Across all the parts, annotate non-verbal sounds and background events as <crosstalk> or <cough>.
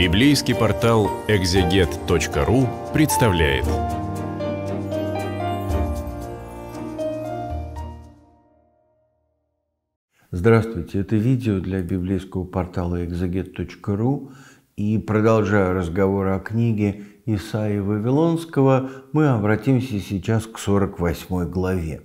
Библейский портал экзегет.ру представляет. Здравствуйте, это видео для библейского портала экзегет.ру и продолжая разговор о книге Исаии Вавилонского, мы обратимся сейчас к 48 главе.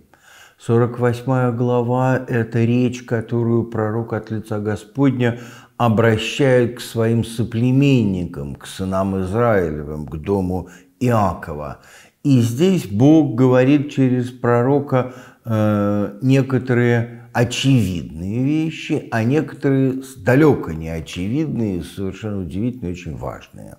48 глава – это речь, которую пророк от лица Господня обращают к своим соплеменникам, к сынам Израилевым, к дому Иакова. И здесь Бог говорит через пророка э, некоторые очевидные вещи, а некоторые далеко не очевидные, совершенно удивительные, очень важные.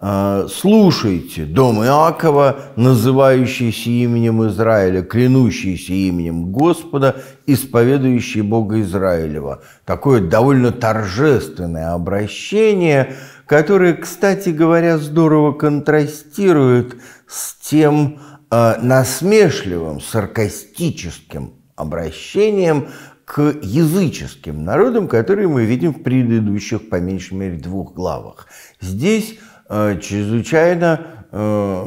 А, слушайте, дом Иакова, называющийся именем Израиля, клянущийся именем Господа, исповедующий Бога Израилева. Такое довольно торжественное обращение, которое, кстати говоря, здорово контрастирует с тем э, насмешливым, саркастическим обращением, к языческим народам, которые мы видим в предыдущих, по меньшей мере, двух главах. Здесь Э, чрезвычайно э,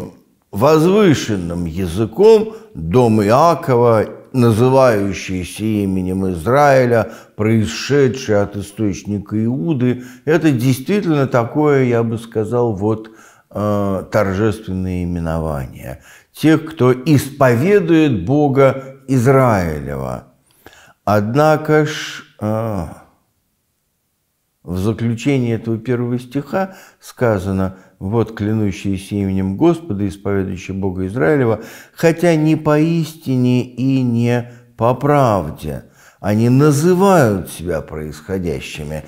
возвышенным языком дом Иакова, называющийся именем Израиля, происшедший от источника Иуды, это действительно такое, я бы сказал, вот э, торжественное именование. Тех, кто исповедует Бога Израилева. Однако ж... А, в заключении этого первого стиха сказано «Вот клянущиеся именем Господа, исповедующие Бога Израилева, хотя не поистине и не по правде». Они называют себя происходящими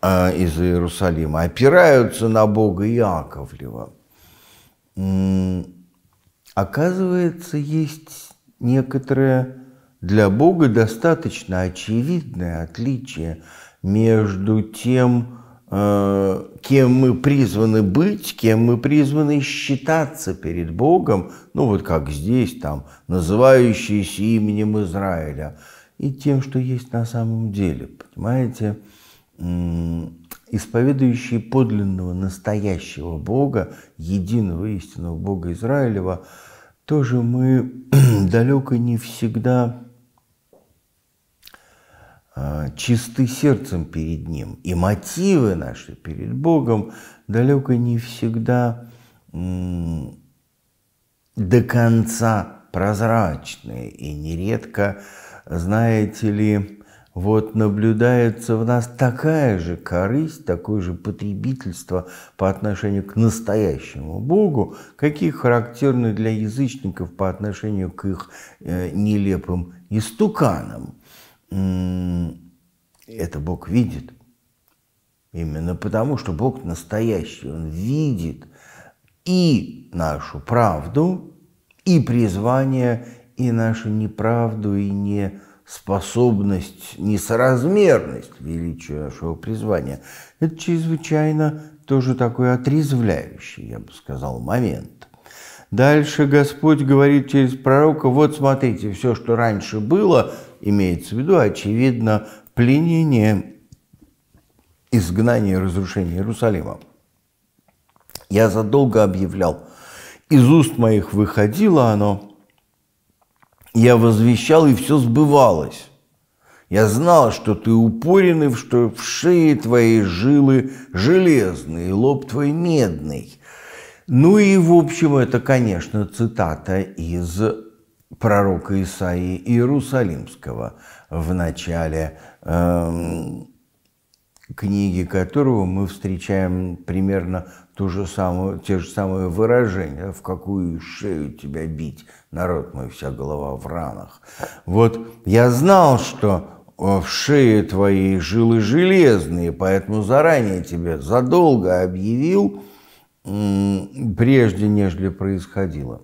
э, из Иерусалима, опираются на Бога Иаковлева. Оказывается, есть некоторое для Бога достаточно очевидное отличие – между тем, э, кем мы призваны быть, кем мы призваны считаться перед Богом, ну вот как здесь, там, называющиеся именем Израиля, и тем, что есть на самом деле, понимаете? Исповедующие подлинного, настоящего Бога, единого истинного Бога Израилева, тоже мы <clears throat> далеко не всегда а, чисты сердцем перед Ним. И мотивы наши перед Богом далеко не всегда до конца прозрачные. И нередко, знаете ли, вот наблюдается в нас такая же корысть, такое же потребительство по отношению к настоящему Богу, какие характерны для язычников по отношению к их э, нелепым истуканам. Это Бог видит. Именно потому, что Бог настоящий, Он видит и нашу правду, и призвание, и нашу неправду, и неспособность, способность, несоразмерность величию нашего призвания. Это чрезвычайно тоже такой отрезвляющий, я бы сказал, момент. Дальше Господь говорит через пророка, вот смотрите, все, что раньше было, имеется в виду, очевидно, пленение, изгнание разрушение Иерусалима. Я задолго объявлял, из уст моих выходило оно, я возвещал, и все сбывалось. Я знал, что ты упорен, и что в шее твоей жилы железные, лоб твой медный. Ну и, в общем, это, конечно, цитата из пророка Исаии Иерусалимского в начале эм, книги которого мы встречаем примерно ту же самую, те же самые выражения, в какую шею тебя бить, народ мой, вся голова в ранах. Вот я знал, что э, в шее твоей жилы железные, поэтому заранее тебе задолго объявил, прежде нежели происходило.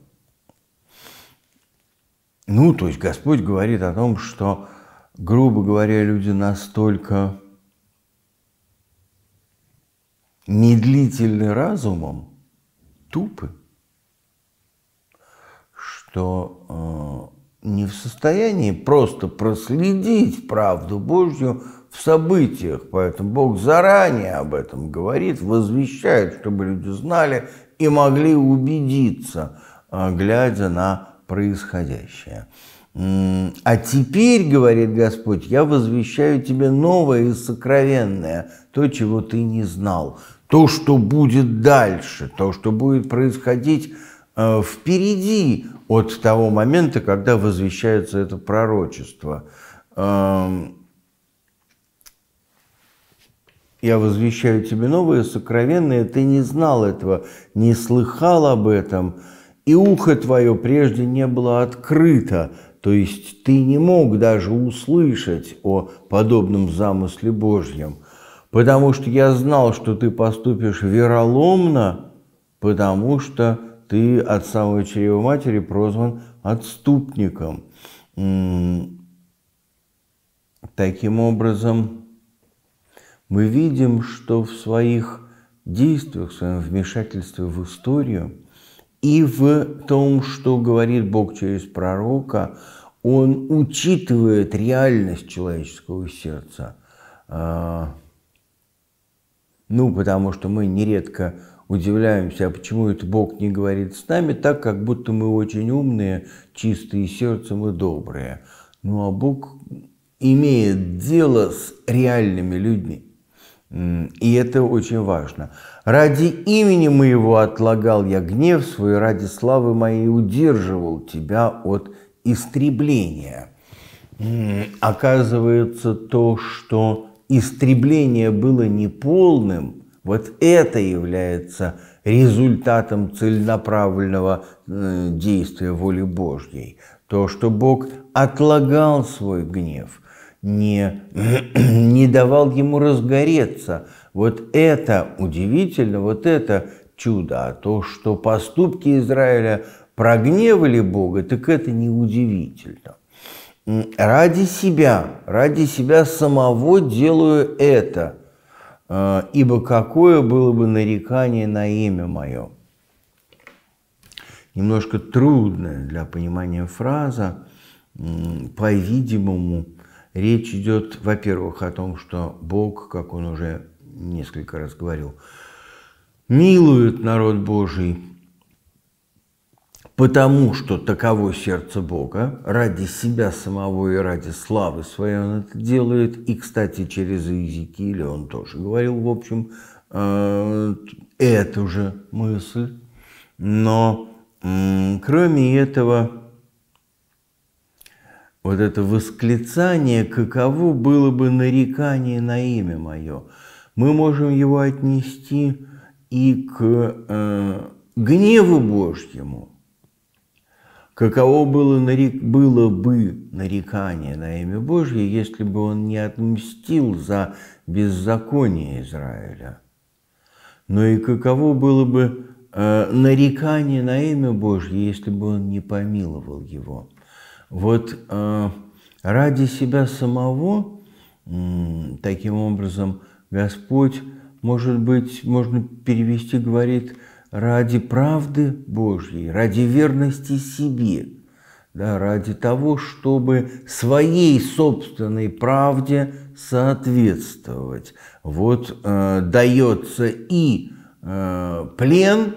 Ну, то есть Господь говорит о том, что, грубо говоря, люди настолько медлительны разумом, тупы, что э, не в состоянии просто проследить правду Божью в событиях. Поэтому Бог заранее об этом говорит, возвещает, чтобы люди знали и могли убедиться, э, глядя на происходящее. «А теперь, — говорит Господь, — я возвещаю тебе новое и сокровенное, то, чего ты не знал, то, что будет дальше, то, что будет происходить э, впереди от того момента, когда возвещается это пророчество. Эм, я возвещаю тебе новое, сокровенное, ты не знал этого, не слыхал об этом, и ухо твое прежде не было открыто, то есть ты не мог даже услышать о подобном замысле Божьем, потому что я знал, что ты поступишь вероломно, потому что ты от самого чрева матери прозван отступником. Таким образом, мы видим, что в своих действиях, в своем вмешательстве в историю – и в том, что говорит Бог через пророка, он учитывает реальность человеческого сердца. А, ну, потому что мы нередко удивляемся, а почему это Бог не говорит с нами, так как будто мы очень умные, чистые сердцем и добрые. Ну, а Бог имеет дело с реальными людьми. И это очень важно. «Ради имени моего отлагал я гнев свой, ради славы моей удерживал тебя от истребления». Оказывается, то, что истребление было неполным, вот это является результатом целенаправленного э, действия воли Божьей. То, что Бог отлагал свой гнев – не, <clears throat> не давал ему разгореться. Вот это удивительно, вот это чудо. А то, что поступки Израиля прогневали Бога, так это не удивительно. Ради себя, ради себя самого делаю это, э, ибо какое было бы нарекание на имя мое. Немножко трудная для понимания фраза, по-видимому, Речь идет, во-первых, о том, что Бог, как он уже несколько раз говорил, милует народ Божий, потому что таково сердце Бога, ради себя самого и ради славы своей он это делает, и, кстати, через Иезекииля он тоже говорил, в общем, э, эту же мысль, но кроме этого вот это восклицание, каково было бы нарекание на имя мое, мы можем его отнести и к э, гневу Божьему. Каково было, нарек... было бы нарекание на имя Божье, если бы он не отмстил за беззаконие Израиля? Но и каково было бы э, нарекание на имя Божье, если бы он не помиловал его? Вот э, ради себя самого, таким образом, Господь, может быть, можно перевести, говорит, ради правды Божьей, ради верности себе, да, ради того, чтобы своей собственной правде соответствовать. Вот э, дается и э, плен,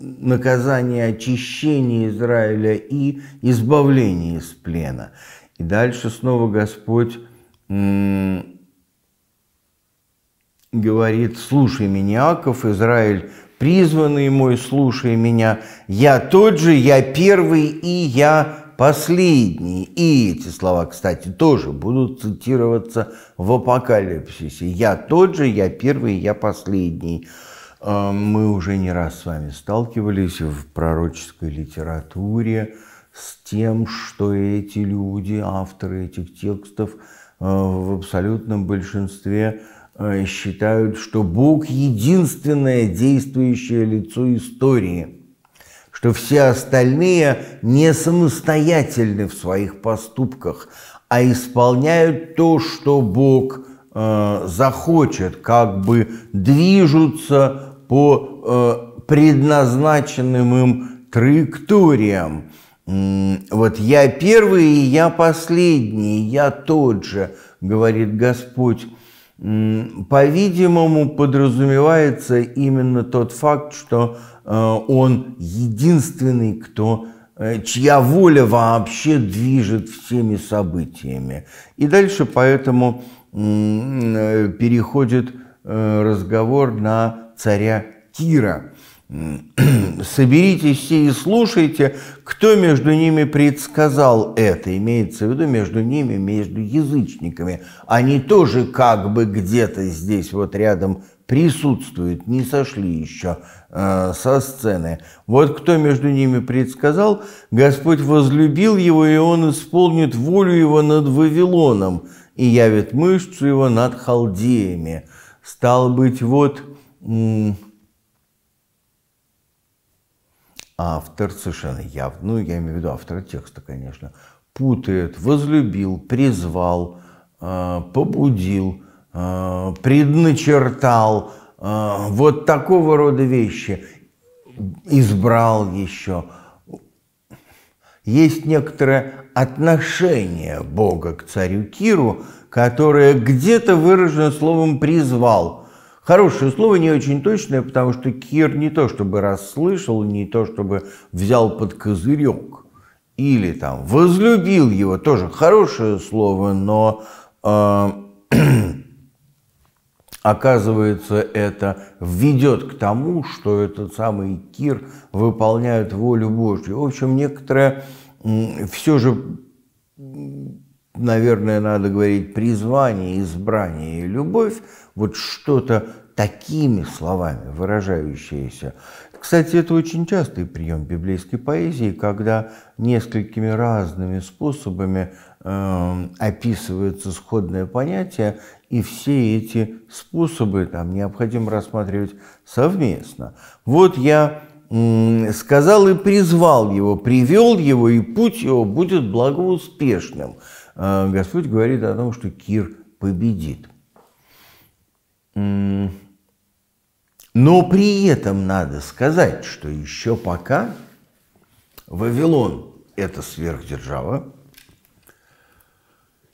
наказание очищения Израиля и избавление из плена. И дальше снова Господь говорит, слушай меня, Аков, Израиль, призванный мой, слушай меня, я тот же, я первый и я последний. И эти слова, кстати, тоже будут цитироваться в Апокалипсисе. Я тот же, я первый, я последний. А, мы уже не раз с вами сталкивались в пророческой литературе с тем, что эти люди, авторы этих текстов, а, в абсолютном большинстве а, считают, что Бог – единственное действующее лицо истории, что все остальные не самостоятельны в своих поступках, а исполняют то, что Бог захочет, как бы движутся по э, предназначенным им траекториям. Вот я первый и я последний, я тот же, говорит Господь. По-видимому, подразумевается именно тот факт, что э, он единственный, кто э, чья воля вообще движет всеми событиями. И дальше поэтому переходит разговор на царя Кира. <clears throat> «Соберитесь все и слушайте, кто между ними предсказал это». Имеется в виду между ними, между язычниками. Они тоже как бы где-то здесь вот рядом присутствуют, не сошли еще э, со сцены. Вот кто между ними предсказал, Господь возлюбил его, и он исполнит волю его над Вавилоном и явит мышцу его над халдеями. Стал быть, вот автор совершенно явно, ну, я имею в виду автора текста, конечно, путает, возлюбил, призвал, э, побудил, э, предначертал, э, вот такого рода вещи, избрал еще. Есть некоторое отношение Бога к царю Киру, которое где-то выражено словом «призвал», Хорошее слово, не очень точное, потому что Кир не то чтобы расслышал, не то чтобы взял под козырек. Или там возлюбил его, тоже хорошее слово, но э, <clears throat> оказывается это ведет к тому, что этот самый Кир выполняет волю Божью. В общем, некоторое э, все же наверное, надо говорить, призвание, избрание и любовь, вот что-то такими словами выражающиеся. Кстати, это очень частый прием библейской поэзии, когда несколькими разными способами эм, описывается сходное понятие, и все эти способы там необходимо рассматривать совместно. Вот я сказал и призвал его, привел его, и путь его будет благоуспешным. Э, Господь говорит о том, что Кир победит. Но при этом надо сказать, что еще пока Вавилон – это сверхдержава,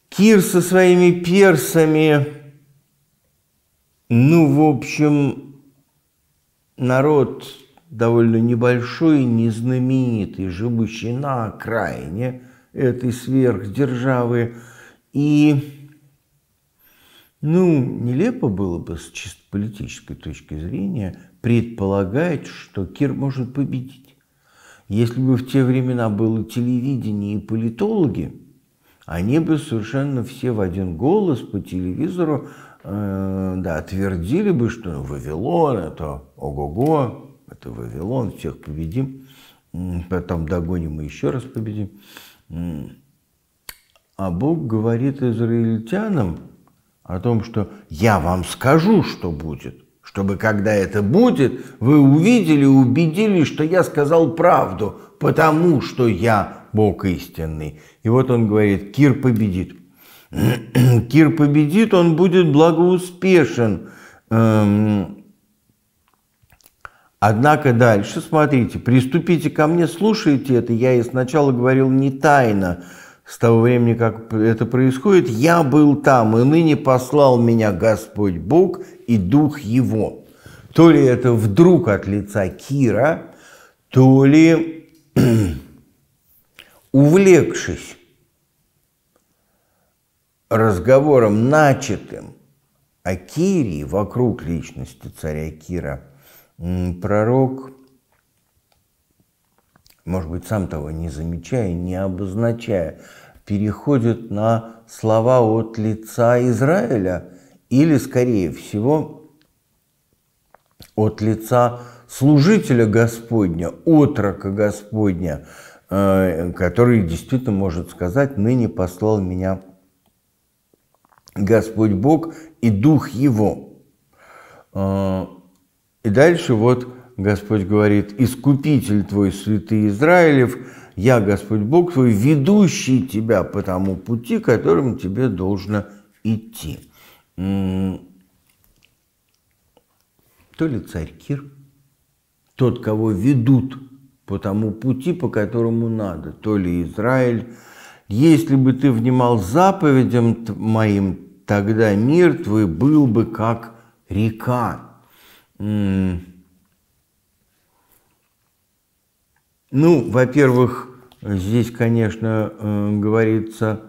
Кир со своими персами, ну, в общем, народ довольно небольшой, незнаменитый, живущий на окраине этой сверхдержавы. И ну, нелепо было бы с чисто политической точки зрения предполагать, что Кир может победить. Если бы в те времена было телевидение и политологи, они бы совершенно все в один голос по телевизору э, да, твердили бы, что Вавилон – это ого-го, это Вавилон, всех победим, потом догоним и еще раз победим. А Бог говорит израильтянам – о том, что я вам скажу, что будет, чтобы когда это будет, вы увидели, убедились, что я сказал правду, потому что я Бог истинный. И вот он говорит, Кир победит. <clears throat> Кир победит, он будет благоуспешен. Эм, однако дальше, смотрите, приступите ко мне, слушайте это, я и сначала говорил не тайно, с того времени, как это происходит, я был там, и ныне послал меня Господь Бог и Дух Его. То ли это вдруг от лица Кира, то ли <clears throat> увлекшись разговором начатым о Кире вокруг личности царя Кира, пророк – может быть, сам того не замечая, не обозначая, переходит на слова от лица Израиля или, скорее всего, от лица служителя Господня, отрока Господня, э, который действительно может сказать, ныне послал меня Господь Бог и Дух Его. Э, и дальше вот Господь говорит, «Искупитель твой, святый Израилев, я, Господь Бог твой, ведущий тебя по тому пути, которым тебе должно идти». То ли царь Кир, тот, кого ведут по тому пути, по которому надо, то ли Израиль. Если бы ты внимал заповедям моим, тогда мир твой был бы как река. Ну, во-первых, здесь, конечно, э, говорится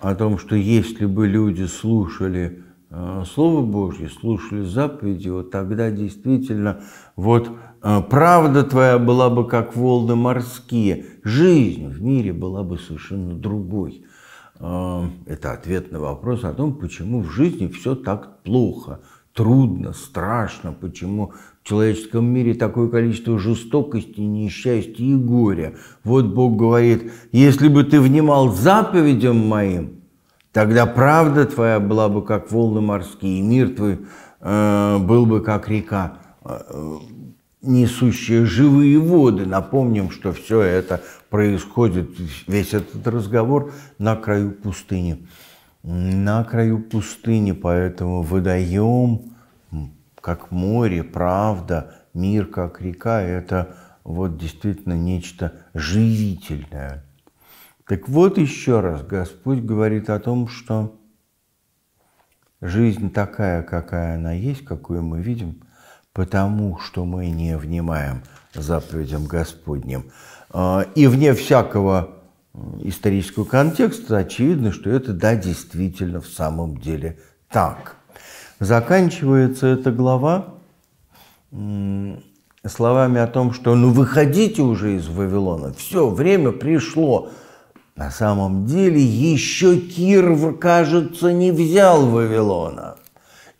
о том, что если бы люди слушали э, Слово Божье, слушали заповеди, вот тогда действительно вот э, правда твоя была бы как волны морские, жизнь в мире была бы совершенно другой. Это ответ на вопрос о том, почему в жизни все так плохо, трудно, страшно, почему в человеческом мире такое количество жестокости, несчастья и горя. Вот Бог говорит, если бы ты внимал заповедям моим, тогда правда твоя была бы как волны морские, и мир твой э, был бы как река, э, несущая живые воды. Напомним, что все это происходит, весь этот разговор на краю пустыни на краю пустыни, поэтому водоем, как море, правда, мир, как река, это вот действительно нечто живительное. Так вот еще раз, Господь говорит о том, что жизнь такая, какая она есть, какую мы видим, потому что мы не внимаем заповедям Господним. А, и вне всякого исторического контекста, очевидно, что это, да, действительно в самом деле так. Заканчивается эта глава словами о том, что ну выходите уже из Вавилона, все, время пришло. На самом деле еще Кир, кажется, не взял Вавилона.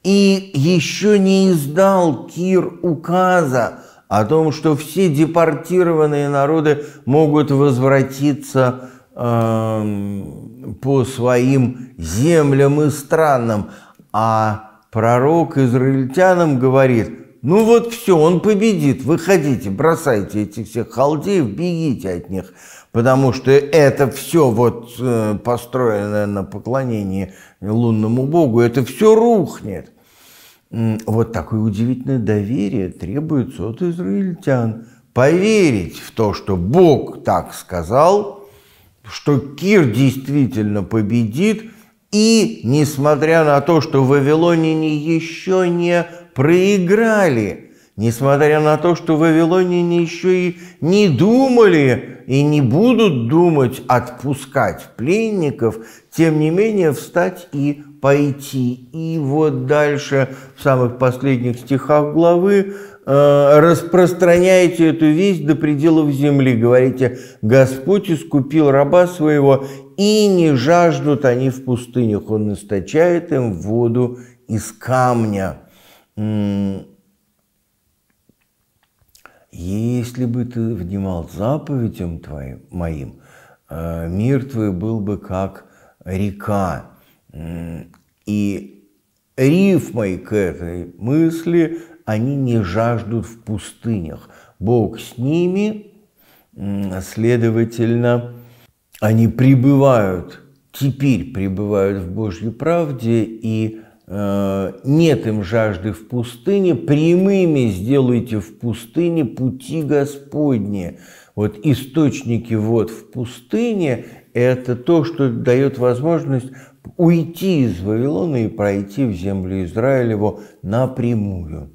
И еще не издал Кир указа о том, что все депортированные народы могут возвратиться эм, по своим землям и странам, а пророк израильтянам говорит, ну вот все, он победит, выходите, бросайте этих всех халдеев, бегите от них, потому что это все вот э, построенное на поклонении лунному богу, это все рухнет вот такое удивительное доверие требуется от израильтян. Поверить в то, что Бог так сказал, что Кир действительно победит, и, несмотря на то, что вавилоняне еще не проиграли, несмотря на то, что вавилоняне еще и не думали и не будут думать отпускать пленников, тем не менее встать и пойти. И вот дальше в самых последних стихах главы э, распространяете эту весть до пределов земли. Говорите, Господь искупил раба своего, и не жаждут они в пустынях. Он источает им воду из камня. Если бы ты внимал заповедям твоим, моим, э, мир твой был бы как река, и рифмой к этой мысли они не жаждут в пустынях. Бог с ними, следовательно, они пребывают, теперь пребывают в Божьей правде, и э, нет им жажды в пустыне, прямыми сделайте в пустыне пути Господние. Вот источники вот в пустыне – это то, что дает возможность уйти из Вавилона и пройти в землю Израилеву напрямую.